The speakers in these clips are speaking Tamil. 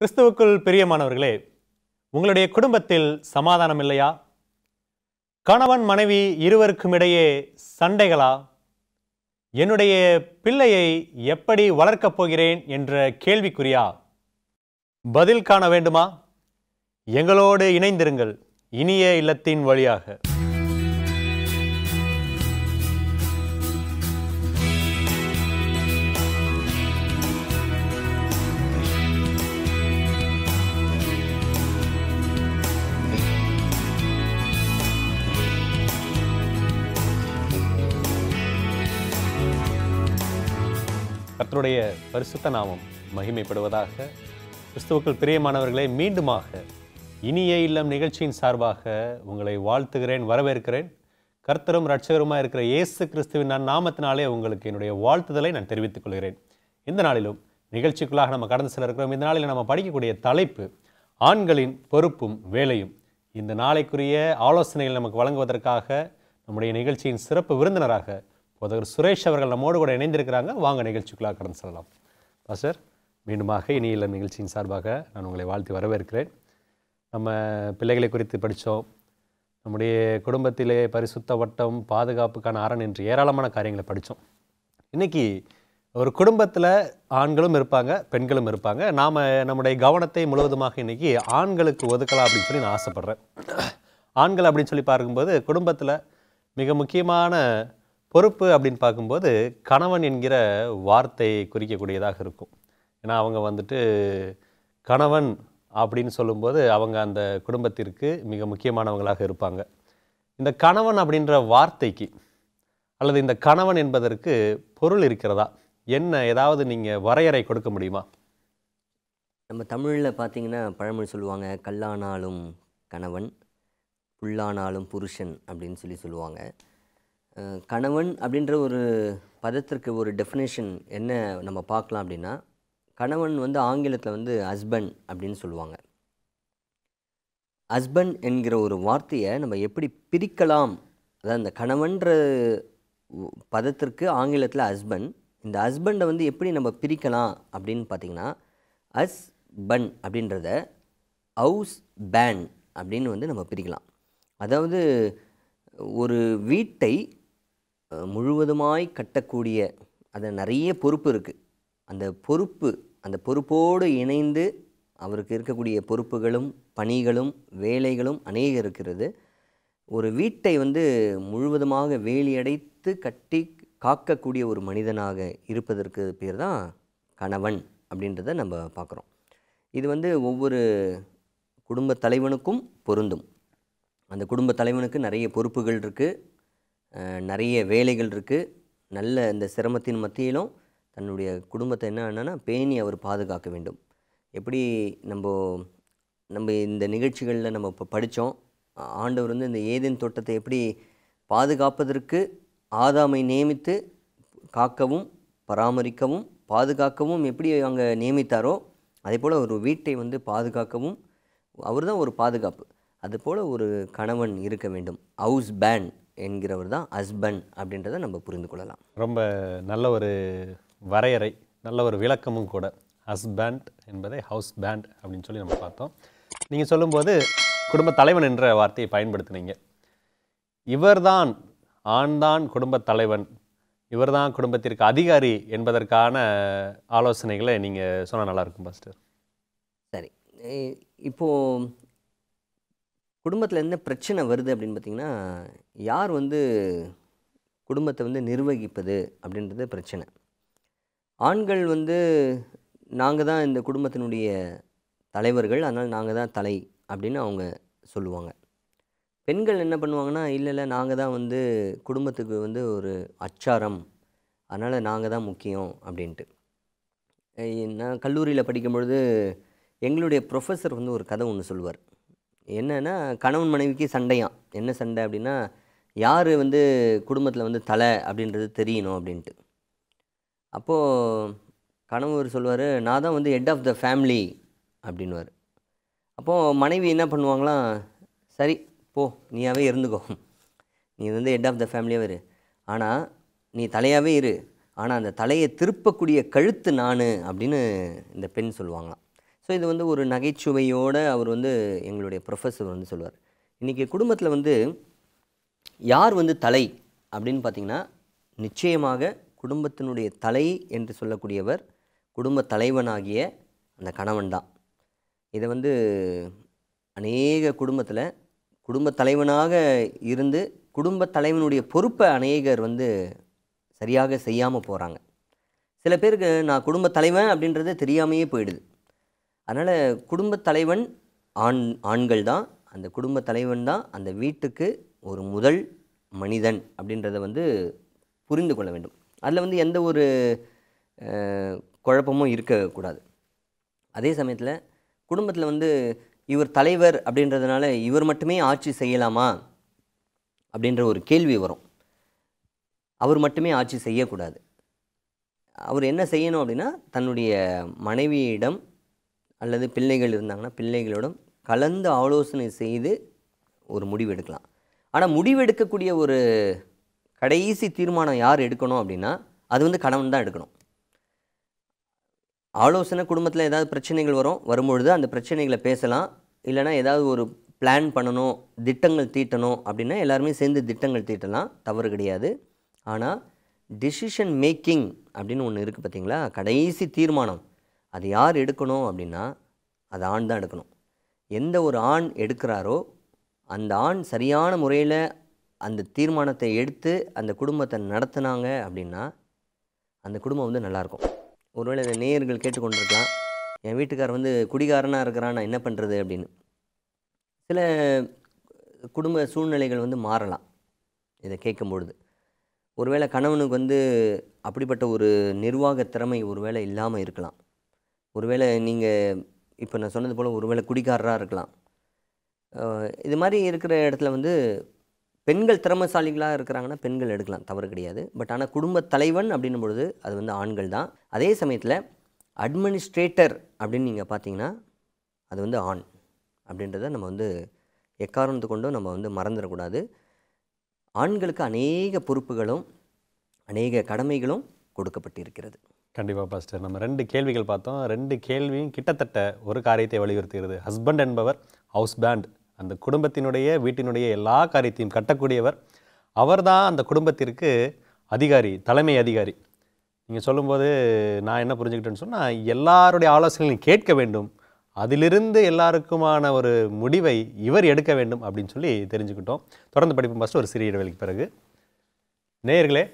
கிறிஸ்துவுக்குள் பிரியமானவர்களே உங்களுடைய குடும்பத்தில் சமாதானம் இல்லையா கணவன் மனைவி இருவருக்கும் இடையே சண்டைகளா என்னுடைய பிள்ளையை எப்படி வளர்க்கப் போகிறேன் என்ற கேள்விக்குறியா பதில் காண வேண்டுமா எங்களோடு இணைந்திருங்கள் இனிய இல்லத்தின் வழியாக கர்த்தருடைய பரிசுத்த நாமம் மகிமைப்படுவதாக கிறிஸ்துவுக்கள் பிரியமானவர்களே மீண்டுமாக இனிய இல்லம் நிகழ்ச்சியின் சார்பாக உங்களை வாழ்த்துகிறேன் வரவேற்கிறேன் கர்த்தரும் ரட்சகருமாக இருக்கிற இயேசு கிறிஸ்துவின் நான் நாமத்தினாலே உங்களுக்கு என்னுடைய வாழ்த்துதலை நான் தெரிவித்துக் கொள்கிறேன் இந்த நாளிலும் நிகழ்ச்சிக்குள்ளாக நம்ம கடந்து செல்ல இருக்கிறோம் இந்த நாளில் நம்ம படிக்கக்கூடிய தலைப்பு ஆண்களின் பொறுப்பும் வேலையும் இந்த நாளைக்குரிய ஆலோசனைகள் நமக்கு வழங்குவதற்காக நம்முடைய நிகழ்ச்சியின் சிறப்பு விருந்தினராக போதகர் சுரேஷ் அவர்கள் நம்மோடு கூட இணைந்திருக்கிறாங்க வாங்க நிகழ்ச்சிக்குள்ளாக கடந்து செல்லலாம் பாஸ்டர் மீண்டுமாக இனியில நிகழ்ச்சியின் சார்பாக நான் உங்களை வாழ்த்து வரவேற்கிறேன் நம்ம பிள்ளைகளை குறித்து படித்தோம் நம்முடைய குடும்பத்திலே பரிசுத்த வட்டம் பாதுகாப்புக்கான அரண் என்று ஏராளமான காரியங்களை படித்தோம் இன்றைக்கி ஒரு குடும்பத்தில் ஆண்களும் இருப்பாங்க பெண்களும் இருப்பாங்க நாம் நம்முடைய கவனத்தை முழுவதுமாக இன்றைக்கி ஆண்களுக்கு ஒதுக்கலாம் அப்படின்னு சொல்லி நான் ஆசைப்பட்றேன் ஆண்கள் அப்படின்னு சொல்லி பார்க்கும்போது குடும்பத்தில் மிக முக்கியமான பொறுப்பு அப்படின்னு பார்க்கும்போது கணவன் என்கிற வார்த்தை குறிக்கக்கூடியதாக இருக்கும் ஏன்னா அவங்க வந்துட்டு கணவன் அப்படின்னு சொல்லும்போது அவங்க அந்த குடும்பத்திற்கு மிக முக்கியமானவங்களாக இருப்பாங்க இந்த கணவன் அப்படின்ற வார்த்தைக்கு அல்லது இந்த கணவன் என்பதற்கு பொருள் இருக்கிறதா என்ன ஏதாவது நீங்கள் வரையறை கொடுக்க முடியுமா நம்ம தமிழில் பார்த்திங்கன்னா பழமொழி சொல்லுவாங்க கல்லானாலும் கணவன் புல்லானாலும் புருஷன் அப்படின்னு சொல்லி சொல்லுவாங்க கணவன் அப்படின்ற ஒரு பதத்திற்கு ஒரு டெஃபினேஷன் என்ன நம்ம பார்க்கலாம் அப்படின்னா கணவன் வந்து ஆங்கிலத்தில் வந்து ஹஸ்பண்ட் அப்படின்னு சொல்லுவாங்க ஹஸ்பண்ட் என்கிற ஒரு வார்த்தையை நம்ம எப்படி பிரிக்கலாம் அதாவது அந்த கணவன்ற பதத்திற்கு ஆங்கிலத்தில் ஹஸ்பண்ட் இந்த ஹஸ்பண்டை வந்து எப்படி நம்ம பிரிக்கலாம் அப்படின்னு பார்த்திங்கன்னா அஸ் பன் அப்படின்றத ஹவுஸ் பேன் அப்படின்னு வந்து நம்ம பிரிக்கலாம் அதாவது ஒரு வீட்டை முழுவதுமாய் கட்டக்கூடிய அதை நிறைய பொறுப்பு இருக்குது அந்த பொறுப்பு அந்த பொறுப்போடு இணைந்து அவருக்கு இருக்கக்கூடிய பொறுப்புகளும் பணிகளும் வேலைகளும் அநேக இருக்கிறது ஒரு வீட்டை வந்து முழுவதுமாக வேலியடைத்து கட்டி காக்கக்கூடிய ஒரு மனிதனாக இருப்பதற்கு பேர் தான் கணவன் அப்படின்றத நம்ம பார்க்குறோம் இது வந்து ஒவ்வொரு குடும்பத் தலைவனுக்கும் பொருந்தும் அந்த குடும்பத் தலைவனுக்கு நிறைய பொறுப்புகள் இருக்குது நிறைய வேலைகள் இருக்குது நல்ல இந்த சிரமத்தின் மத்தியிலும் தன்னுடைய குடும்பத்தை என்ன பேணி அவர் பாதுகாக்க வேண்டும் எப்படி நம்ம நம்ம இந்த நிகழ்ச்சிகளில் நம்ம இப்போ படித்தோம் ஆண்டவர் வந்து இந்த ஏதேன் தோட்டத்தை எப்படி பாதுகாப்பதற்கு ஆதாமை நியமித்து காக்கவும் பராமரிக்கவும் பாதுகாக்கவும் எப்படி அங்கே நியமித்தாரோ அதே போல் ஒரு வீட்டை வந்து பாதுகாக்கவும் அவர் தான் ஒரு பாதுகாப்பு அதுபோல் ஒரு கணவன் இருக்க வேண்டும் ஹவுஸ் பேண்ட் என்கிறவர் தான் ஹஸ்பண்ட் அப்படின்றத நம்ம புரிந்து கொள்ளலாம் ரொம்ப நல்ல ஒரு வரையறை நல்ல ஒரு விளக்கமும் கூட ஹஸ்பண்ட் என்பதை ஹவுஸ் பேண்ட் அப்படின்னு சொல்லி நம்ம பார்த்தோம் நீங்கள் சொல்லும்போது குடும்ப தலைவன் என்ற வார்த்தையை பயன்படுத்தினீங்க இவர்தான் ஆண்தான் குடும்ப தலைவன் இவர்தான் குடும்பத்திற்கு அதிகாரி என்பதற்கான ஆலோசனைகளை நீங்கள் சொன்னால் நல்லாயிருக்கும் பாஸ்டர் சரி இப்போது குடும்பத்தில் என்ன பிரச்சனை வருது அப்படின்னு பார்த்திங்கன்னா யார் வந்து குடும்பத்தை வந்து நிர்வகிப்பது அப்படின்றது பிரச்சனை ஆண்கள் வந்து நாங்கள் தான் இந்த குடும்பத்தினுடைய தலைவர்கள் அதனால் நாங்கள் தான் தலை அப்படின்னு அவங்க சொல்லுவாங்க பெண்கள் என்ன பண்ணுவாங்கன்னா இல்லை இல்லை நாங்கள் தான் வந்து குடும்பத்துக்கு வந்து ஒரு அச்சாரம் அதனால் நாங்கள் தான் முக்கியம் அப்படின்ட்டு நான் கல்லூரியில் படிக்கும் பொழுது எங்களுடைய ப்ரொஃபஸர் வந்து ஒரு கதை ஒன்று சொல்லுவார் என்னென்னா கணவன் மனைவிக்கு சண்டையாம் என்ன சண்டை அப்படின்னா யார் வந்து குடும்பத்தில் வந்து தலை அப்படின்றது தெரியணும் அப்படின்ட்டு அப்போது கணவர் சொல்வார் நான் தான் வந்து ஹெட் ஆஃப் த ஃபேமிலி அப்படின்வார் அப்போது மனைவி என்ன பண்ணுவாங்களாம் சரி போ நீயாவே இருந்துக்கோ நீ வந்து ஹெட் ஆஃப் த ஃபேமிலியாக இரு ஆனால் நீ தலையாகவே இரு ஆனால் அந்த தலையை திருப்பக்கூடிய கழுத்து நான் அப்படின்னு இந்த பெண் சொல்லுவாங்களாம் ஸோ இது வந்து ஒரு நகைச்சுவையோடு அவர் வந்து எங்களுடைய ப்ரொஃபஸர் வந்து சொல்லுவார் இன்றைக்கி குடும்பத்தில் வந்து யார் வந்து தலை அப்படின்னு பார்த்திங்கன்னா நிச்சயமாக குடும்பத்தினுடைய தலை என்று சொல்லக்கூடியவர் குடும்ப தலைவனாகிய அந்த கணவன் தான் இதை வந்து அநேக குடும்பத்தில் குடும்ப தலைவனாக இருந்து குடும்ப தலைவனுடைய பொறுப்பை அநேகர் வந்து சரியாக செய்யாமல் போகிறாங்க சில பேருக்கு நான் குடும்ப தலைவன் அப்படின்றது தெரியாமையே போயிடுது அதனால் குடும்பத் தலைவன் ஆண் ஆண்கள் தான் அந்த குடும்ப தலைவன் தான் அந்த வீட்டுக்கு ஒரு முதல் மனிதன் அப்படின்றத வந்து புரிந்து கொள்ள வேண்டும் அதில் வந்து எந்த ஒரு குழப்பமும் இருக்கக்கூடாது அதே சமயத்தில் குடும்பத்தில் வந்து இவர் தலைவர் அப்படின்றதுனால இவர் மட்டுமே ஆட்சி செய்யலாமா அப்படின்ற ஒரு கேள்வி வரும் அவர் மட்டுமே ஆட்சி செய்யக்கூடாது அவர் என்ன செய்யணும் அப்படின்னா தன்னுடைய மனைவியிடம் அல்லது பிள்ளைகள் இருந்தாங்கன்னா பிள்ளைகளோடும் கலந்து ஆலோசனை செய்து ஒரு முடிவு எடுக்கலாம் ஆனால் முடிவு எடுக்கக்கூடிய ஒரு கடைசி தீர்மானம் யார் எடுக்கணும் அப்படின்னா அது வந்து கணவன் தான் எடுக்கணும் ஆலோசனை குடும்பத்தில் ஏதாவது பிரச்சனைகள் வரும் வரும்பொழுது அந்த பிரச்சனைகளை பேசலாம் இல்லைனா ஏதாவது ஒரு பிளான் பண்ணணும் திட்டங்கள் தீட்டணும் அப்படின்னா எல்லாருமே சேர்ந்து திட்டங்கள் தீட்டலாம் தவறு கிடையாது ஆனால் டிசிஷன் மேக்கிங் அப்படின்னு ஒன்று இருக்குது பார்த்தீங்களா கடைசி தீர்மானம் அது யார் எடுக்கணும் அப்படின்னா அது ஆண் தான் எடுக்கணும் எந்த ஒரு ஆண் எடுக்கிறாரோ அந்த ஆண் சரியான முறையில் அந்த தீர்மானத்தை எடுத்து அந்த குடும்பத்தை நடத்தினாங்க அப்படின்னா அந்த குடும்பம் வந்து நல்லாயிருக்கும் ஒருவேளை இந்த நேயர்கள் கேட்டுக்கொண்டிருக்கலாம் என் வீட்டுக்கார் வந்து குடிகாரனாக இருக்கிறான் நான் என்ன பண்ணுறது அப்படின்னு சில குடும்ப சூழ்நிலைகள் வந்து மாறலாம் இதை கேட்கும்பொழுது ஒருவேளை கணவனுக்கு வந்து அப்படிப்பட்ட ஒரு நிர்வாக திறமை ஒருவேளை இல்லாமல் இருக்கலாம் ஒருவேளை நீங்கள் இப்போ நான் சொன்னது போல் ஒருவேளை குடிகாரராக இருக்கலாம் இது மாதிரி இருக்கிற இடத்துல வந்து பெண்கள் திறமசாலிகளாக இருக்கிறாங்கன்னா பெண்கள் எடுக்கலாம் தவறு கிடையாது பட் ஆனால் குடும்ப தலைவன் அப்படின்னும் பொழுது அது வந்து ஆண்கள் தான் அதே சமயத்தில் அட்மினிஸ்ட்ரேட்டர் அப்படின்னு நீங்கள் பார்த்தீங்கன்னா அது வந்து ஆண் அப்படின்றத நம்ம வந்து எக்காரணத்து கொண்டும் நம்ம வந்து மறந்துடக்கூடாது ஆண்களுக்கு அநேக பொறுப்புகளும் அநேக கடமைகளும் கொடுக்கப்பட்டிருக்கிறது கண்டிப்பாக பாஸ்டர் நம்ம ரெண்டு கேள்விகள் பார்த்தோம் ரெண்டு கேள்வியும் கிட்டத்தட்ட ஒரு காரியத்தை வலியுறுத்துகிறது ஹஸ்பண்ட் என்பவர் ஹவுஸ் பேண்ட் அந்த குடும்பத்தினுடைய வீட்டினுடைய எல்லா காரியத்தையும் கட்டக்கூடியவர் அவர்தான் அந்த குடும்பத்திற்கு அதிகாரி தலைமை அதிகாரி நீங்கள் சொல்லும்போது நான் என்ன புரிஞ்சுக்கிட்டேன்னு சொன்னால் எல்லாருடைய ஆலோசனைகளையும் கேட்க வேண்டும் அதிலிருந்து எல்லாருக்குமான ஒரு முடிவை இவர் எடுக்க வேண்டும் அப்படின்னு சொல்லி தெரிஞ்சுக்கிட்டோம் தொடர்ந்து படிப்போம் ஃபஸ்ட்டு ஒரு சிறிய இடைவெளிக்கு பிறகு நேயர்களே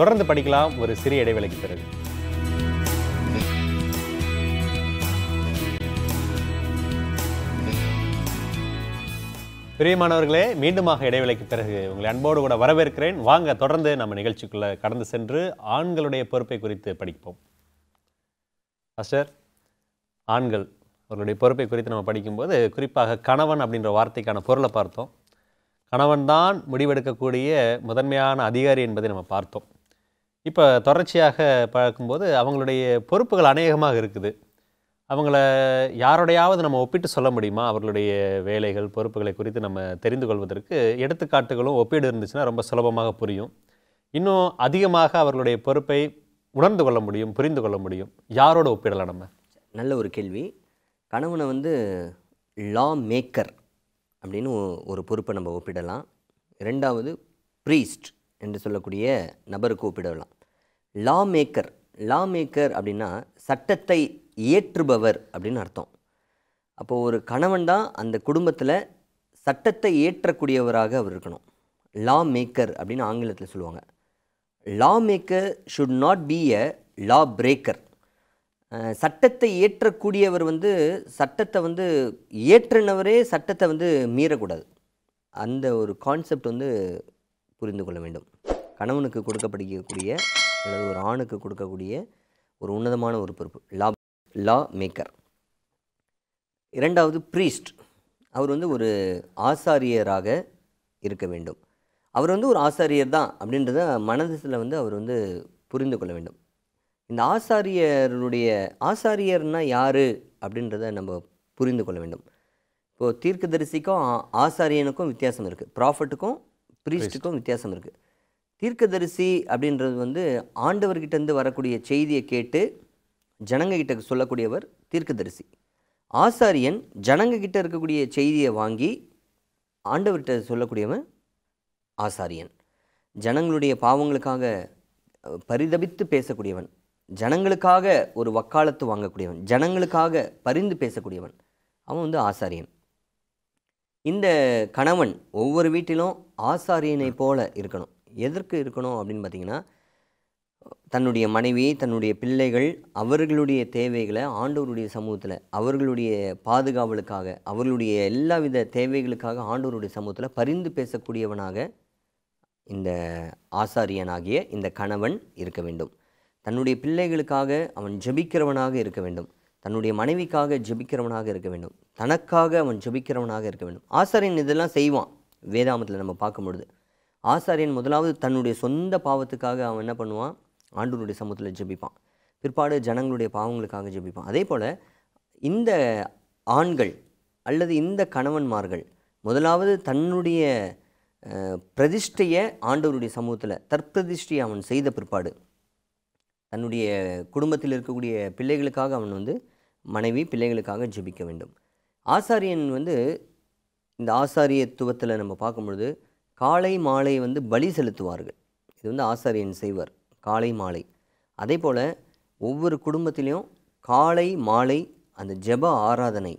தொடர்ந்து படிக்கலாம் ஒரு சிறிய இடைவெளிக்கு பிறகு பிரியமானவர்களே மீண்டுமாக இடைவெளிக்கு பிறகு உங்களை அன்போடு கூட வரவேற்கிறேன் வாங்க தொடர்ந்து நம்ம நிகழ்ச்சிக்குள்ளே கடந்து சென்று ஆண்களுடைய பொறுப்பை குறித்து படிப்போம் அஸ்டர் ஆண்கள் அவர்களுடைய பொறுப்பை குறித்து நம்ம படிக்கும்போது குறிப்பாக கணவன் அப்படின்ற வார்த்தைக்கான பொருளை பார்த்தோம் கணவன் தான் முடிவெடுக்கக்கூடிய முதன்மையான அதிகாரி என்பதை நம்ம பார்த்தோம் இப்போ தொடர்ச்சியாக பார்க்கும்போது அவங்களுடைய பொறுப்புகள் அநேகமாக இருக்குது அவங்கள யாரோடையாவது நம்ம ஒப்பிட்டு சொல்ல முடியுமா அவர்களுடைய வேலைகள் பொறுப்புகளை குறித்து நம்ம தெரிந்து கொள்வதற்கு எடுத்துக்காட்டுகளும் ஒப்பீடு இருந்துச்சுன்னா ரொம்ப சுலபமாக புரியும் இன்னும் அதிகமாக அவர்களுடைய பொறுப்பை உணர்ந்து கொள்ள முடியும் புரிந்து கொள்ள முடியும் யாரோட ஒப்பிடலாம் நம்ம நல்ல ஒரு கேள்வி கணவனை வந்து லா மேக்கர் அப்படின்னு ஒரு பொறுப்பை நம்ம ஒப்பிடலாம் ரெண்டாவது ப்ரீஸ்ட் என்று சொல்லக்கூடிய நபருக்கு ஒப்பிடலாம் லா மேக்கர் லா மேக்கர் அப்படின்னா சட்டத்தை ஏற்றுபவர் அப்படின்னு அர்த்தம் அப்போது ஒரு கணவன் தான் அந்த குடும்பத்தில் சட்டத்தை ஏற்றக்கூடியவராக அவர் இருக்கணும் லா மேக்கர் அப்படின்னு ஆங்கிலத்தில் சொல்லுவாங்க law maker should not be a law breaker சட்டத்தை ஏற்றக்கூடியவர் வந்து சட்டத்தை வந்து ஏற்றினவரே சட்டத்தை வந்து மீறக்கூடாது அந்த ஒரு கான்செப்ட் வந்து புரிந்து கொள்ள வேண்டும் கணவனுக்கு கொடுக்கப்படிக்கக்கூடிய அல்லது ஒரு ஆணுக்கு கொடுக்கக்கூடிய ஒரு உன்னதமான ஒரு பொறுப்பு லா லா மேக்கர் இரண்டாவது ப்ரீஸ்ட் அவர் வந்து ஒரு ஆசாரியராக இருக்க வேண்டும் அவர் வந்து ஒரு ஆசாரியர் தான் அப்படின்றத மனதில் வந்து அவர் வந்து புரிந்து கொள்ள வேண்டும் இந்த ஆசாரியருடைய ஆசாரியர்னால் யார் அப்படின்றத நம்ம புரிந்து கொள்ள வேண்டும் இப்போது தீர்க்கதரிசிக்கும் ஆசாரியனுக்கும் வித்தியாசம் இருக்குது ப்ராஃபிட்டுக்கும் ப்ரீஸ்ட்டுக்கும் வித்தியாசம் இருக்குது தீர்க்கதரிசி அப்படின்றது வந்து ஆண்டவர்கிட்டேருந்து வரக்கூடிய செய்தியை கேட்டு ஜனங்ககிட்ட சொல்லக்கூடியவர் தீர்க்கதரிசி ஆசாரியன் ஜனங்ககிட்ட இருக்கக்கூடிய செய்தியை வாங்கி ஆண்டவர்கிட்ட சொல்லக்கூடியவன் ஆசாரியன் ஜனங்களுடைய பாவங்களுக்காக பரிதபித்து பேசக்கூடியவன் ஜனங்களுக்காக ஒரு வக்காலத்து வாங்கக்கூடியவன் ஜனங்களுக்காக பரிந்து பேசக்கூடியவன் அவன் வந்து ஆசாரியன் இந்த கணவன் ஒவ்வொரு வீட்டிலும் ஆசாரியனை போல இருக்கணும் எதற்கு இருக்கணும் அப்படின்னு பார்த்தீங்கன்னா தன்னுடைய மனைவி தன்னுடைய பிள்ளைகள் அவர்களுடைய தேவைகளை ஆண்டவருடைய சமூகத்தில் அவர்களுடைய பாதுகாவலுக்காக அவர்களுடைய எல்லா வித தேவைகளுக்காக ஆண்டவருடைய சமூகத்தில் பரிந்து பேசக்கூடியவனாக இந்த ஆசாரியனாகிய இந்த கணவன் இருக்க வேண்டும் தன்னுடைய பிள்ளைகளுக்காக அவன் ஜபிக்கிறவனாக இருக்க வேண்டும் தன்னுடைய மனைவிக்காக ஜபிக்கிறவனாக இருக்க வேண்டும் தனக்காக அவன் ஜபிக்கிறவனாக இருக்க வேண்டும் ஆசாரியன் இதெல்லாம் செய்வான் வேதாமத்தில் நம்ம பார்க்கும் பொழுது ஆசாரியன் முதலாவது தன்னுடைய சொந்த பாவத்துக்காக அவன் என்ன பண்ணுவான் ஆண்டவனுடைய சமூகத்தில் ஜெபிப்பான் பிற்பாடு ஜனங்களுடைய பாவங்களுக்காக ஜெபிப்பான் அதே போல் இந்த ஆண்கள் அல்லது இந்த கணவன்மார்கள் முதலாவது தன்னுடைய பிரதிஷ்டையை ஆண்டவருடைய சமூகத்தில் தற்பிரதிஷ்டையை அவன் செய்த பிற்பாடு தன்னுடைய குடும்பத்தில் இருக்கக்கூடிய பிள்ளைகளுக்காக அவன் வந்து மனைவி பிள்ளைகளுக்காக ஜெபிக்க வேண்டும் ஆசாரியன் வந்து இந்த ஆசாரியத்துவத்தில் நம்ம பார்க்கும்பொழுது காலை மாலை வந்து பலி செலுத்துவார்கள் இது வந்து ஆசாரியன் செய்வார் காலை மாலை அதே போல் ஒவ்வொரு குடும்பத்திலையும் காலை மாலை அந்த ஜப ஆராதனை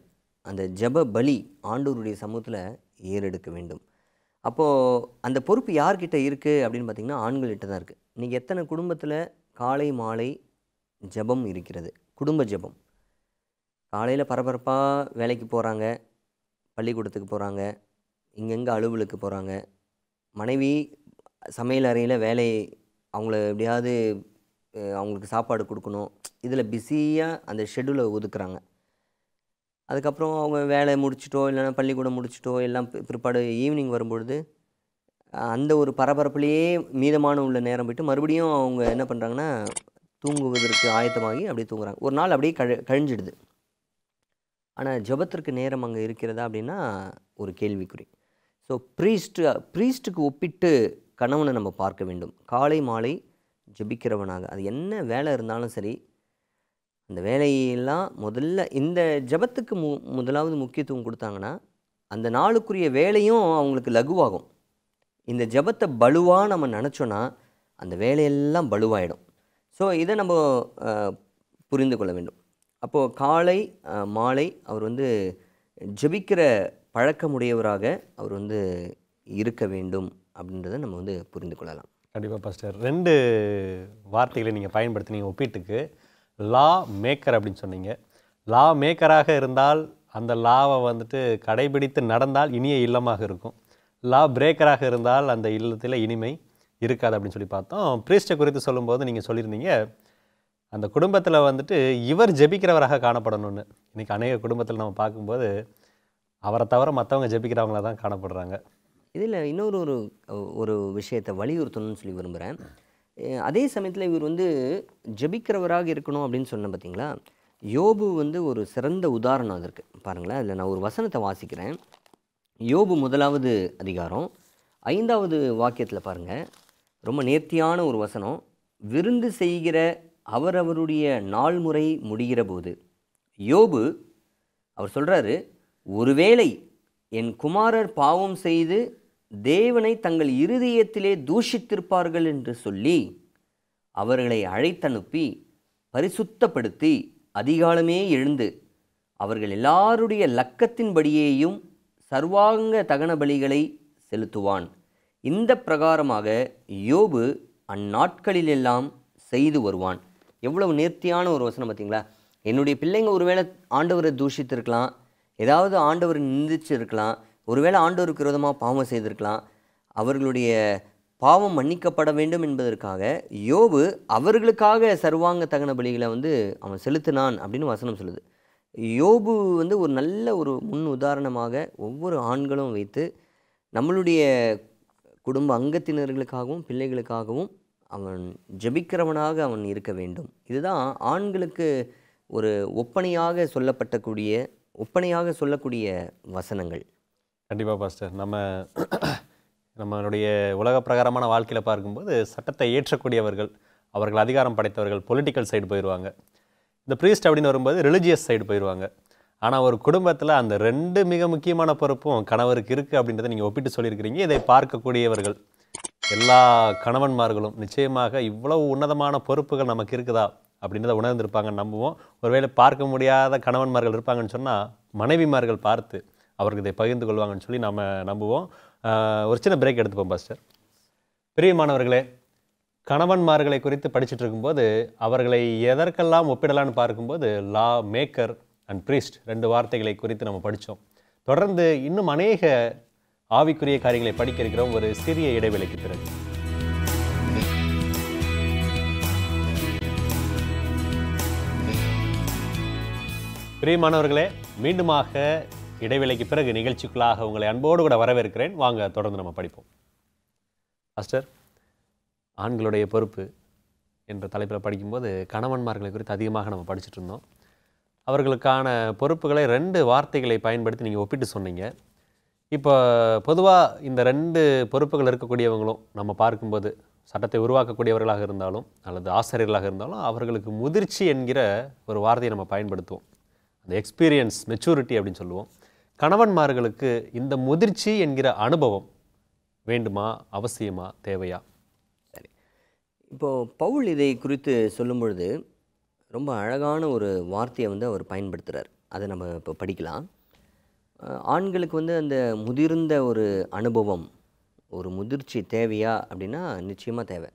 அந்த ஜப பலி ஆண்டோருடைய சமூகத்தில் ஏறெடுக்க வேண்டும் அப்போது அந்த பொறுப்பு யார்கிட்ட இருக்குது அப்படின்னு பார்த்திங்கன்னா ஆண்கள்கிட்ட தான் இருக்குது இன்றைக்கி எத்தனை குடும்பத்தில் காலை மாலை ஜபம் இருக்கிறது குடும்ப ஜபம் காலையில் பரபரப்பாக வேலைக்கு போகிறாங்க பள்ளிக்கூடத்துக்கு போகிறாங்க இங்கெங்கே அலுவலுக்கு போகிறாங்க மனைவி சமையல் அறையில் வேலை அவங்கள எப்படியாவது அவங்களுக்கு சாப்பாடு கொடுக்கணும் இதில் பிஸியாக அந்த ஷெடியூலை ஒதுக்குறாங்க அதுக்கப்புறம் அவங்க வேலை முடிச்சிட்டோ இல்லைன்னா பள்ளிக்கூடம் முடிச்சிட்டோ எல்லாம் பிற்பாடு ஈவினிங் வரும்பொழுது அந்த ஒரு பரபரப்புலேயே மீதமான உள்ள நேரம் போய்ட்டு மறுபடியும் அவங்க என்ன பண்ணுறாங்கன்னா தூங்குவதற்கு ஆயத்தமாகி அப்படியே தூங்குறாங்க ஒரு நாள் அப்படியே கழ கழிஞ்சிடுது ஆனால் ஜபத்திற்கு நேரம் அங்கே இருக்கிறதா அப்படின்னா ஒரு கேள்விக்குறி ஸோ ப்ரீஸ்ட்டு ப்ரீஸ்ட்டுக்கு ஒப்பிட்டு கணவனை நம்ம பார்க்க வேண்டும் காலை மாலை ஜபிக்கிறவனாக அது என்ன வேலை இருந்தாலும் சரி அந்த வேலையெல்லாம் முதல்ல இந்த ஜபத்துக்கு மு முதலாவது முக்கியத்துவம் கொடுத்தாங்கன்னா அந்த நாளுக்குரிய வேலையும் அவங்களுக்கு லகுவாகும் இந்த ஜபத்தை பலுவாக நம்ம நினச்சோன்னா அந்த வேலையெல்லாம் பலுவாயிடும் ஸோ இதை நம்ம புரிந்து கொள்ள வேண்டும் அப்போது காலை மாலை அவர் வந்து ஜபிக்கிற பழக்கமுடையவராக அவர் வந்து இருக்க வேண்டும் அப்படின்றத நம்ம வந்து புரிந்து கொள்ளலாம் கண்டிப்பாக பாஸ்டர் ரெண்டு வார்த்தைகளை நீங்கள் பயன்படுத்தினீங்க ஒப்பீட்டுக்கு லா மேக்கர் அப்படின்னு சொன்னீங்க லா மேக்கராக இருந்தால் அந்த லாவை வந்துட்டு கடைபிடித்து நடந்தால் இனிய இல்லமாக இருக்கும் லா பிரேக்கராக இருந்தால் அந்த இல்லத்தில் இனிமை இருக்காது அப்படின்னு சொல்லி பார்த்தோம் பிரீஸ்டை குறித்து சொல்லும்போது நீங்கள் சொல்லியிருந்தீங்க அந்த குடும்பத்தில் வந்துட்டு இவர் ஜெபிக்கிறவராக காணப்படணும்னு இன்றைக்கி அநேக குடும்பத்தில் நம்ம பார்க்கும்போது அவரை தவிர மற்றவங்க ஜெபிக்கிறவங்களாக தான் காணப்படுறாங்க இதில் இன்னொரு ஒரு ஒரு விஷயத்தை வலியுறுத்தணும்னு சொல்லி விரும்புகிறேன் அதே சமயத்தில் இவர் வந்து ஜபிக்கிறவராக இருக்கணும் அப்படின்னு சொன்னேன் பார்த்தீங்களா யோபு வந்து ஒரு சிறந்த உதாரணம் அதற்கு பாருங்களேன் அதில் நான் ஒரு வசனத்தை வாசிக்கிறேன் யோபு முதலாவது அதிகாரம் ஐந்தாவது வாக்கியத்தில் பாருங்கள் ரொம்ப நேர்த்தியான ஒரு வசனம் விருந்து செய்கிற அவரவருடைய முறை முடிகிற போது யோபு அவர் சொல்கிறாரு ஒருவேளை என் குமாரர் பாவம் செய்து தேவனை தங்கள் இருதயத்திலே தூஷித்திருப்பார்கள் என்று சொல்லி அவர்களை அழைத்தனுப்பி பரிசுத்தப்படுத்தி அதிகாலமே எழுந்து அவர்கள் எல்லாருடைய லக்கத்தின்படியேயும் சர்வாங்க தகன பலிகளை செலுத்துவான் இந்த பிரகாரமாக யோபு அந்நாட்களிலெல்லாம் செய்து வருவான் எவ்வளவு நேர்த்தியான ஒரு வசனம் பார்த்தீங்களா என்னுடைய பிள்ளைங்க ஒருவேளை ஆண்டவரை தூஷித்திருக்கலாம் ஏதாவது ஆண்டவர் நிந்திச்சிருக்கலாம் ஒருவேளை ஆண்டோருக்கு விரோதமாக பாவம் செய்திருக்கலாம் அவர்களுடைய பாவம் மன்னிக்கப்பட வேண்டும் என்பதற்காக யோபு அவர்களுக்காக சர்வாங்க தகன பலிகளை வந்து அவன் செலுத்தினான் அப்படின்னு வசனம் சொல்லுது யோபு வந்து ஒரு நல்ல ஒரு முன் உதாரணமாக ஒவ்வொரு ஆண்களும் வைத்து நம்மளுடைய குடும்ப அங்கத்தினர்களுக்காகவும் பிள்ளைகளுக்காகவும் அவன் ஜபிக்கிறவனாக அவன் இருக்க வேண்டும் இதுதான் ஆண்களுக்கு ஒரு ஒப்பனையாக சொல்லப்பட்டக்கூடிய ஒப்பனையாக சொல்லக்கூடிய வசனங்கள் கண்டிப்பாக பாஸ்டர் நம்ம நம்மளுடைய உலக பிரகாரமான வாழ்க்கையில் பார்க்கும்போது சட்டத்தை ஏற்றக்கூடியவர்கள் அவர்கள் அதிகாரம் படைத்தவர்கள் பொலிட்டிக்கல் சைடு போயிடுவாங்க இந்த ப்ரீஸ்ட் அப்படின்னு வரும்போது ரிலிஜியஸ் சைடு போயிடுவாங்க ஆனால் ஒரு குடும்பத்தில் அந்த ரெண்டு மிக முக்கியமான பொறுப்பும் கணவருக்கு இருக்குது அப்படின்றத நீங்கள் ஒப்பிட்டு சொல்லியிருக்கிறீங்க இதை பார்க்கக்கூடியவர்கள் எல்லா கணவன்மார்களும் நிச்சயமாக இவ்வளவு உன்னதமான பொறுப்புகள் நமக்கு இருக்குதா அப்படின்றத உணர்ந்திருப்பாங்கன்னு நம்புவோம் ஒருவேளை பார்க்க முடியாத கணவன்மார்கள் இருப்பாங்கன்னு சொன்னால் மனைவிமார்கள் பார்த்து அவருக்கு இதை பகிர்ந்து கொள்வாங்கன்னு சொல்லி நம்ம நம்புவோம் ஒரு சின்ன பிரேக் எடுத்துப்போம் பாஸ்டர் பிரியமானவர்களே கணவன்மார்களை குறித்து படிச்சுட்டு இருக்கும்போது அவர்களை எதற்கெல்லாம் ஒப்பிடலான்னு பார்க்கும்போது லா மேக்கர் அண்ட் பிரீஸ்ட் ரெண்டு வார்த்தைகளை குறித்து நம்ம படித்தோம் தொடர்ந்து இன்னும் அநேக ஆவிக்குரிய காரியங்களை படிக்க இருக்கிறோம் ஒரு சிறிய இடைவெளிக்கு பிறகு பிரியமானவர்களே மீண்டுமாக இடைவேளைக்கு பிறகு நிகழ்ச்சிக்குள்ளாக உங்களை அன்போடு கூட வரவேற்கிறேன் வாங்க தொடர்ந்து நம்ம படிப்போம் மாஸ்டர் ஆண்களுடைய பொறுப்பு என்ற தலைப்பில் படிக்கும்போது கணவன்மார்களை குறித்து அதிகமாக நம்ம படிச்சுட்டு இருந்தோம் அவர்களுக்கான பொறுப்புகளை ரெண்டு வார்த்தைகளை பயன்படுத்தி நீங்கள் ஒப்பிட்டு சொன்னீங்க இப்போ பொதுவாக இந்த ரெண்டு பொறுப்புகள் இருக்கக்கூடியவங்களும் நம்ம பார்க்கும்போது சட்டத்தை உருவாக்கக்கூடியவர்களாக இருந்தாலும் அல்லது ஆசிரியர்களாக இருந்தாலும் அவர்களுக்கு முதிர்ச்சி என்கிற ஒரு வார்த்தையை நம்ம பயன்படுத்துவோம் அந்த எக்ஸ்பீரியன்ஸ் மெச்சூரிட்டி அப்படின்னு சொல்லுவோம் கணவன்மார்களுக்கு இந்த முதிர்ச்சி என்கிற அனுபவம் வேண்டுமா அவசியமா தேவையா சரி இப்போது பவுல் இதை குறித்து சொல்லும் பொழுது ரொம்ப அழகான ஒரு வார்த்தையை வந்து அவர் பயன்படுத்துகிறார் அதை நம்ம இப்போ படிக்கலாம் ஆண்களுக்கு வந்து அந்த முதிர்ந்த ஒரு அனுபவம் ஒரு முதிர்ச்சி தேவையா அப்படின்னா நிச்சயமாக தேவை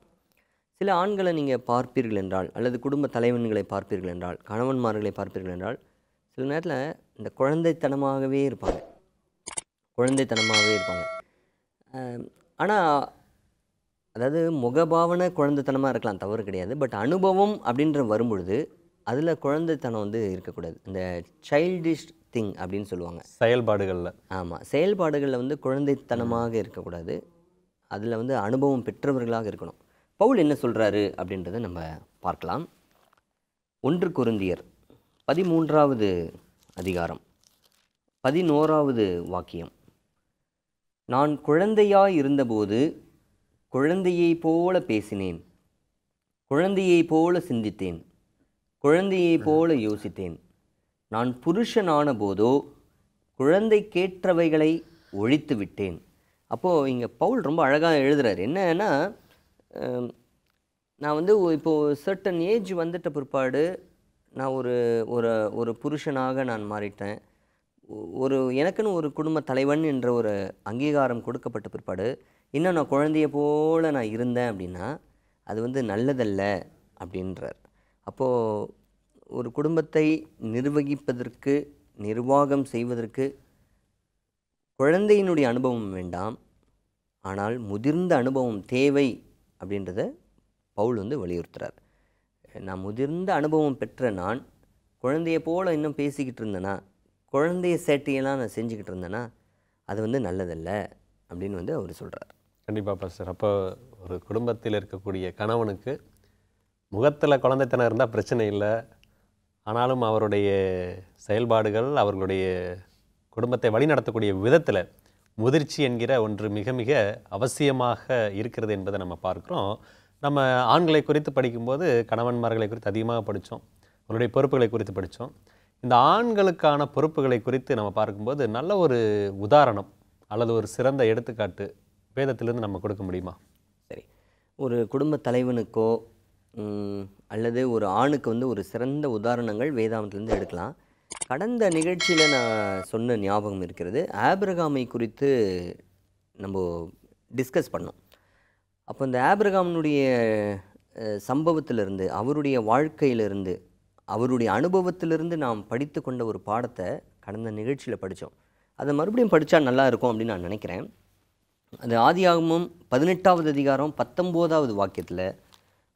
சில ஆண்களை நீங்கள் பார்ப்பீர்கள் என்றால் அல்லது குடும்ப தலைவன்களை பார்ப்பீர்கள் என்றால் கணவன்மார்களை பார்ப்பீர்கள் என்றால் சில நேரத்தில் இந்த குழந்தைத்தனமாகவே இருப்பாங்க குழந்தைத்தனமாகவே இருப்பாங்க ஆனால் அதாவது முகபாவனை குழந்தைத்தனமாக இருக்கலாம் தவறு கிடையாது பட் அனுபவம் அப்படின்ற வரும்பொழுது அதில் குழந்தைத்தனம் வந்து இருக்கக்கூடாது இந்த சைல்டிஷ் திங் அப்படின்னு சொல்லுவாங்க செயல்பாடுகளில் ஆமாம் செயல்பாடுகளில் வந்து குழந்தைத்தனமாக இருக்கக்கூடாது அதில் வந்து அனுபவம் பெற்றவர்களாக இருக்கணும் பவுல் என்ன சொல்கிறாரு அப்படின்றத நம்ம பார்க்கலாம் ஒன்று குருந்தியர் பதிமூன்றாவது அதிகாரம் பதினோராவது வாக்கியம் நான் குழந்தையாய் இருந்தபோது குழந்தையைப் போல பேசினேன் குழந்தையைப் போல சிந்தித்தேன் குழந்தையைப் போல யோசித்தேன் நான் புருஷனான போதோ குழந்தைக்கேற்றவைகளை ஒழித்து விட்டேன் அப்போது இங்கே பவுல் ரொம்ப அழகாக எழுதுறாரு என்னன்னா நான் வந்து இப்போது சர்டன் ஏஜ் வந்துட்ட பிற்பாடு நான் ஒரு ஒரு ஒரு புருஷனாக நான் மாறிட்டேன் ஒரு எனக்குன்னு ஒரு குடும்ப தலைவன் என்ற ஒரு அங்கீகாரம் கொடுக்கப்பட்ட பிற்பாடு இன்னும் நான் குழந்தைய போல் நான் இருந்தேன் அப்படின்னா அது வந்து நல்லதல்ல அப்படின்றார் அப்போது ஒரு குடும்பத்தை நிர்வகிப்பதற்கு நிர்வாகம் செய்வதற்கு குழந்தையினுடைய அனுபவம் வேண்டாம் ஆனால் முதிர்ந்த அனுபவம் தேவை அப்படின்றத பவுல் வந்து வலியுறுத்துகிறார் நான் முதிர்ந்த அனுபவம் பெற்ற நான் குழந்தைய போல் இன்னும் பேசிக்கிட்டு இருந்தேன்னா குழந்தைய சேட்டையெல்லாம் நான் செஞ்சுக்கிட்டு இருந்தேன்னா அது வந்து நல்லதல்ல அப்படின்னு வந்து அவர் சொல்கிறார் கண்டிப்பாக பாஸ்டர் அப்போ ஒரு குடும்பத்தில் இருக்கக்கூடிய கணவனுக்கு முகத்தில் குழந்தைத்தனம் இருந்தால் பிரச்சனை இல்லை ஆனாலும் அவருடைய செயல்பாடுகள் அவர்களுடைய குடும்பத்தை வழிநடத்தக்கூடிய விதத்தில் முதிர்ச்சி என்கிற ஒன்று மிக மிக அவசியமாக இருக்கிறது என்பதை நம்ம பார்க்குறோம் நம்ம ஆண்களை குறித்து படிக்கும்போது கணவன்மார்களை குறித்து அதிகமாக படித்தோம் அவருடைய பொறுப்புகளை குறித்து படித்தோம் இந்த ஆண்களுக்கான பொறுப்புகளை குறித்து நம்ம பார்க்கும்போது நல்ல ஒரு உதாரணம் அல்லது ஒரு சிறந்த எடுத்துக்காட்டு வேதத்திலிருந்து நம்ம கொடுக்க முடியுமா சரி ஒரு குடும்ப தலைவனுக்கோ அல்லது ஒரு ஆணுக்கு வந்து ஒரு சிறந்த உதாரணங்கள் வேதாந்தத்துலேருந்து எடுக்கலாம் கடந்த நிகழ்ச்சியில் நான் சொன்ன ஞாபகம் இருக்கிறது ஆபிரகாமை குறித்து நம்ம டிஸ்கஸ் பண்ணோம் அப்போ இந்த ஆப்ரகாமினுடைய சம்பவத்திலிருந்து அவருடைய வாழ்க்கையிலிருந்து அவருடைய அனுபவத்திலிருந்து நாம் படித்து கொண்ட ஒரு பாடத்தை கடந்த நிகழ்ச்சியில் படித்தோம் அதை மறுபடியும் படித்தா நல்லா இருக்கும் அப்படின்னு நான் நினைக்கிறேன் அது ஆதியாகமும் பதினெட்டாவது அதிகாரம் பத்தொம்போதாவது வாக்கியத்தில்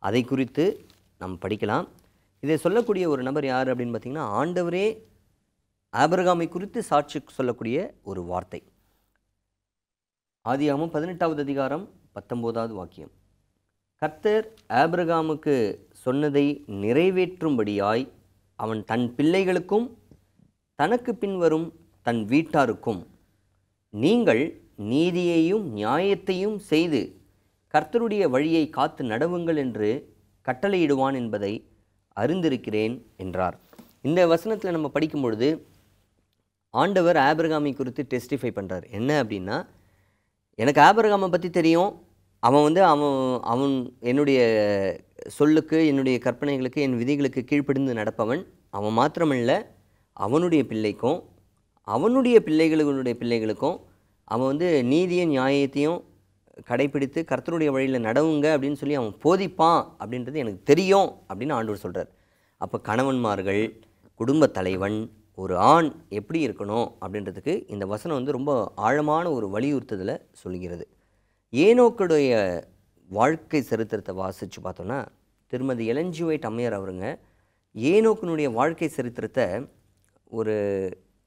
அதை குறித்து நாம் படிக்கலாம் இதை சொல்லக்கூடிய ஒரு நபர் யார் அப்படின்னு பார்த்திங்கன்னா ஆண்டவரே ஆபரகாமை குறித்து சாட்சி சொல்லக்கூடிய ஒரு வார்த்தை ஆதியாகமும் பதினெட்டாவது அதிகாரம் பத்தொம்போதாவது வாக்கியம் கர்த்தர் ஆப்ரகாமுக்கு சொன்னதை நிறைவேற்றும்படியாய் அவன் தன் பிள்ளைகளுக்கும் தனக்கு பின்வரும் தன் வீட்டாருக்கும் நீங்கள் நீதியையும் நியாயத்தையும் செய்து கர்த்தருடைய வழியை காத்து நடவுங்கள் என்று கட்டளையிடுவான் என்பதை அறிந்திருக்கிறேன் என்றார் இந்த வசனத்தில் நம்ம படிக்கும் பொழுது ஆண்டவர் ஆபிரகாமை குறித்து டெஸ்டிஃபை பண்ணுறார் என்ன அப்படின்னா எனக்கு ஆபிரகாமை பற்றி தெரியும் அவன் வந்து அவன் அவன் என்னுடைய சொல்லுக்கு என்னுடைய கற்பனைகளுக்கு என் விதிகளுக்கு கீழ்ப்படிந்து நடப்பவன் அவன் மாத்திரமல்ல அவனுடைய பிள்ளைக்கும் அவனுடைய பிள்ளைகளுடைய பிள்ளைகளுக்கும் அவன் வந்து நீதியும் நியாயத்தையும் கடைபிடித்து கர்த்தருடைய வழியில் நடவுங்க அப்படின்னு சொல்லி அவன் போதிப்பான் அப்படின்றது எனக்கு தெரியும் அப்படின்னு ஆண்டவர் சொல்கிறார் அப்போ கணவன்மார்கள் குடும்பத் தலைவன் ஒரு ஆண் எப்படி இருக்கணும் அப்படின்றதுக்கு இந்த வசனம் வந்து ரொம்ப ஆழமான ஒரு வலியுறுத்துதலை சொல்கிறது ஏனோக்களுடைய வாழ்க்கை சரித்திரத்தை வாசித்து பார்த்தோன்னா திருமதி வைட் அம்மையார் அவருங்க ஏனோக்கினுடைய வாழ்க்கை சரித்திரத்தை ஒரு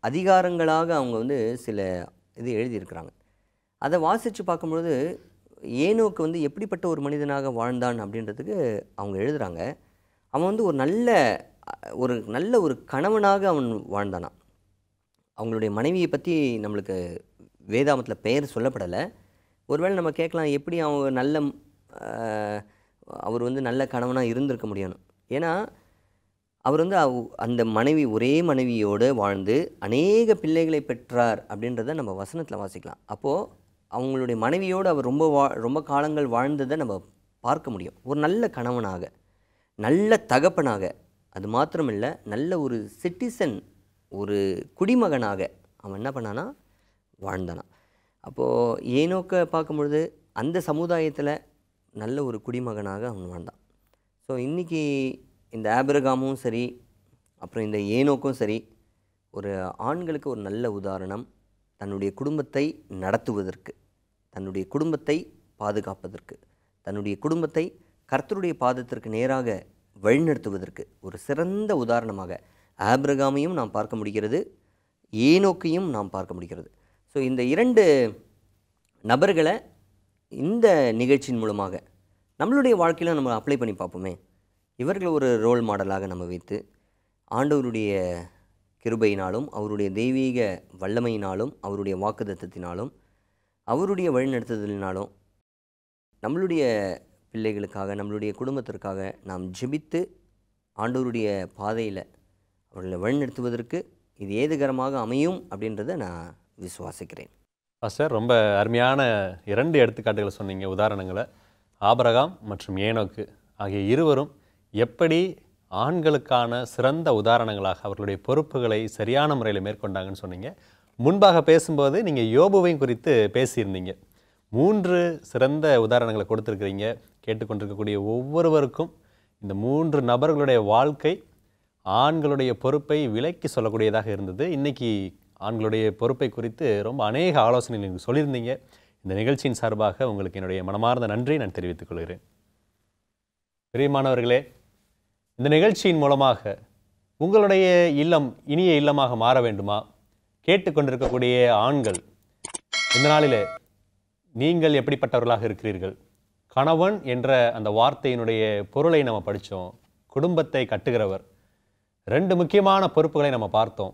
அதிகாரங்களாக அவங்க வந்து சில இது எழுதியிருக்கிறாங்க அதை வாசித்து பார்க்கும்பொழுது ஏனோக்கு வந்து எப்படிப்பட்ட ஒரு மனிதனாக வாழ்ந்தான் அப்படின்றதுக்கு அவங்க எழுதுகிறாங்க அவன் வந்து ஒரு நல்ல ஒரு நல்ல ஒரு கணவனாக அவன் வாழ்ந்தானான் அவங்களுடைய மனைவியை பற்றி நம்மளுக்கு வேதாமத்தில் பெயர் சொல்லப்படலை ஒருவேளை நம்ம கேட்கலாம் எப்படி அவங்க நல்ல அவர் வந்து நல்ல கணவனாக இருந்திருக்க முடியணும் ஏன்னா அவர் வந்து அந்த மனைவி ஒரே மனைவியோடு வாழ்ந்து அநேக பிள்ளைகளை பெற்றார் அப்படின்றத நம்ம வசனத்தில் வாசிக்கலாம் அப்போது அவங்களுடைய மனைவியோடு அவர் ரொம்ப வா ரொம்ப காலங்கள் வாழ்ந்ததை நம்ம பார்க்க முடியும் ஒரு நல்ல கணவனாக நல்ல தகப்பனாக அது மாத்திரமில்லை நல்ல ஒரு சிட்டிசன் ஒரு குடிமகனாக அவன் என்ன பண்ணானா வாழ்ந்தானா அப்போது ஏனோக்க பார்க்கும்பொழுது அந்த சமுதாயத்தில் நல்ல ஒரு குடிமகனாக அவன் வாழ்ந்தான் ஸோ இன்றைக்கி இந்த ஆபிரகாமும் சரி அப்புறம் இந்த ஏனோக்கும் சரி ஒரு ஆண்களுக்கு ஒரு நல்ல உதாரணம் தன்னுடைய குடும்பத்தை நடத்துவதற்கு தன்னுடைய குடும்பத்தை பாதுகாப்பதற்கு தன்னுடைய குடும்பத்தை கர்த்தருடைய பாதத்திற்கு நேராக வழிநடத்துவதற்கு ஒரு சிறந்த உதாரணமாக ஆப்ரகாமையும் நாம் பார்க்க முடிகிறது ஏனோக்கையும் நாம் பார்க்க முடிகிறது ஸோ இந்த இரண்டு நபர்களை இந்த நிகழ்ச்சியின் மூலமாக நம்மளுடைய வாழ்க்கையில் நம்ம அப்ளை பண்ணி பார்ப்போமே இவர்களை ஒரு ரோல் மாடலாக நம்ம வைத்து ஆண்டவருடைய கிருபையினாலும் அவருடைய தெய்வீக வல்லமையினாலும் அவருடைய வாக்குதத்தத்தினாலும் அவருடைய வழிநடத்துதலினாலும் நம்மளுடைய பிள்ளைகளுக்காக நம்மளுடைய குடும்பத்திற்காக நாம் ஜெபித்து ஆண்டவருடைய பாதையில் அவர்களை வழிநடத்துவதற்கு இது ஏதுகரமாக அமையும் அப்படின்றத நான் விசுவாசிக்கிறேன் சார் ரொம்ப அருமையான இரண்டு எடுத்துக்காட்டுகளை சொன்னீங்க உதாரணங்களை ஆபரகாம் மற்றும் ஏனோக்கு ஆகிய இருவரும் எப்படி ஆண்களுக்கான சிறந்த உதாரணங்களாக அவர்களுடைய பொறுப்புகளை சரியான முறையில் மேற்கொண்டாங்கன்னு சொன்னீங்க முன்பாக பேசும்போது நீங்கள் யோபுவையும் குறித்து பேசியிருந்தீங்க மூன்று சிறந்த உதாரணங்களை கொடுத்துருக்கிறீங்க கேட்டுக்கொண்டிருக்கக்கூடிய ஒவ்வொருவருக்கும் இந்த மூன்று நபர்களுடைய வாழ்க்கை ஆண்களுடைய பொறுப்பை விலக்கி சொல்லக்கூடியதாக இருந்தது இன்றைக்கி ஆண்களுடைய பொறுப்பை குறித்து ரொம்ப அநேக ஆலோசனை நீங்கள் சொல்லியிருந்தீங்க இந்த நிகழ்ச்சியின் சார்பாக உங்களுக்கு என்னுடைய மனமார்ந்த நன்றி நான் தெரிவித்துக் கொள்கிறேன் பிரியமானவர்களே இந்த நிகழ்ச்சியின் மூலமாக உங்களுடைய இல்லம் இனிய இல்லமாக மாற வேண்டுமா கேட்டுக்கொண்டிருக்கக்கூடிய ஆண்கள் இந்த நாளில் நீங்கள் எப்படிப்பட்டவர்களாக இருக்கிறீர்கள் கணவன் என்ற அந்த வார்த்தையினுடைய பொருளை நம்ம படித்தோம் குடும்பத்தை கட்டுகிறவர் ரெண்டு முக்கியமான பொறுப்புகளை நம்ம பார்த்தோம்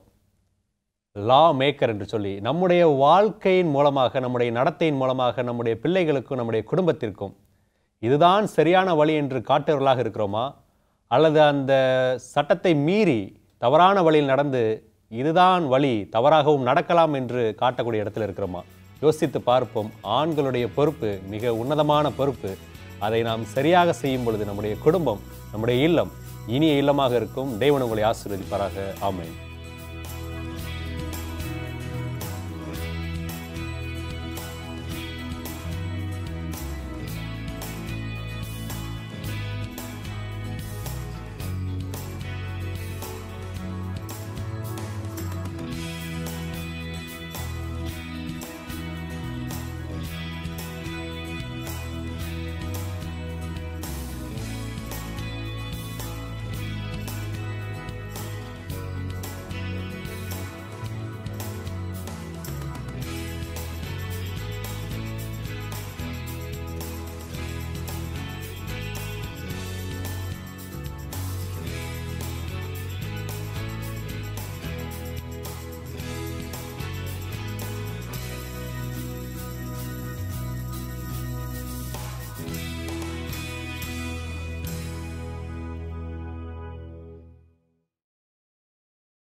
லா மேக்கர் என்று சொல்லி நம்முடைய வாழ்க்கையின் மூலமாக நம்முடைய நடத்தையின் மூலமாக நம்முடைய பிள்ளைகளுக்கும் நம்முடைய குடும்பத்திற்கும் இதுதான் சரியான வழி என்று காட்டுவர்களாக இருக்கிறோமா அல்லது அந்த சட்டத்தை மீறி தவறான வழியில் நடந்து இதுதான் வழி தவறாகவும் நடக்கலாம் என்று காட்டக்கூடிய இடத்துல இருக்கிறோமா யோசித்து பார்ப்போம் ஆண்களுடைய பொறுப்பு மிக உன்னதமான பொறுப்பு அதை நாம் சரியாக செய்யும் பொழுது நம்முடைய குடும்பம் நம்முடைய இல்லம் இனிய இல்லமாக இருக்கும் தெய்வன் உங்களை ஆசீர்வதிப்பாராக ஆமேன்